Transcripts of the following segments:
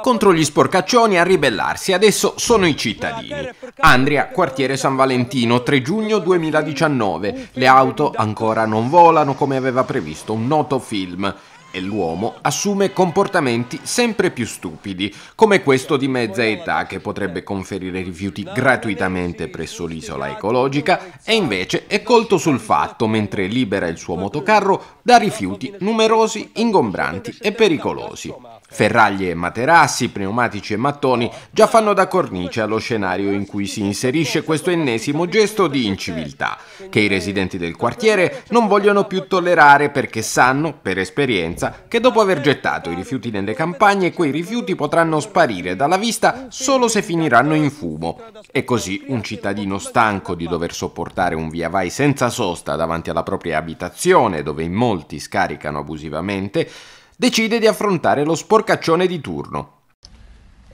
Contro gli sporcaccioni a ribellarsi adesso sono i cittadini. Andria, quartiere San Valentino, 3 giugno 2019. Le auto ancora non volano come aveva previsto un noto film e l'uomo assume comportamenti sempre più stupidi, come questo di mezza età che potrebbe conferire rifiuti gratuitamente presso l'isola ecologica e invece è colto sul fatto mentre libera il suo motocarro da rifiuti numerosi, ingombranti e pericolosi. Ferraglie e materassi, pneumatici e mattoni già fanno da cornice allo scenario in cui si inserisce questo ennesimo gesto di inciviltà, che i residenti del quartiere non vogliono più tollerare perché sanno, per esperienza, che dopo aver gettato i rifiuti nelle campagne, quei rifiuti potranno sparire dalla vista solo se finiranno in fumo. E così un cittadino stanco di dover sopportare un via vai senza sosta davanti alla propria abitazione, dove in molti scaricano abusivamente, decide di affrontare lo sporcaccione di turno.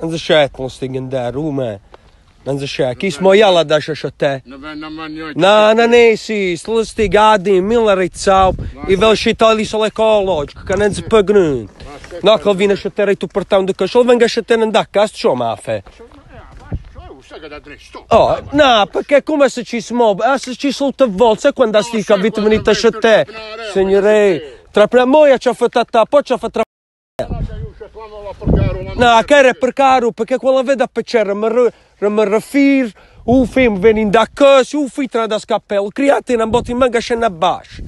Non si c'è con stingende, Roma. Non si c'è. Chi smojala da te? non è na nesi, slusti gadi, mila ricau, i velšitali sole koločk, ka nenzi pgnun. Nakal vina šatere tu prtam duka, šol venga non da, kas čo mafe? Oh, no, perché come se ci smob, eh, se ci sono volte quando stica vitaminita a te, signore. Trampremoia ci ha fatto attaccare, poi ci ha fatto trampremoia. No, che era per caro, perché quella veda per c'è, mi rifir, un film viene da casa, un film tra da scappello, create in un botto in manga scena basso.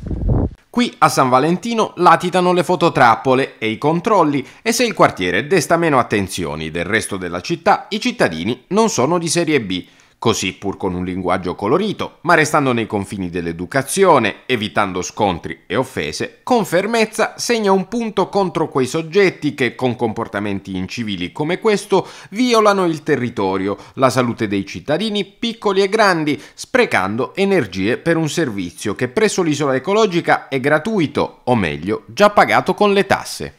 Qui a San Valentino latitano le fototrappole e i controlli e se il quartiere desta meno attenzioni del resto della città, i cittadini non sono di serie B così pur con un linguaggio colorito, ma restando nei confini dell'educazione, evitando scontri e offese, con fermezza segna un punto contro quei soggetti che, con comportamenti incivili come questo, violano il territorio, la salute dei cittadini, piccoli e grandi, sprecando energie per un servizio che presso l'isola ecologica è gratuito, o meglio, già pagato con le tasse.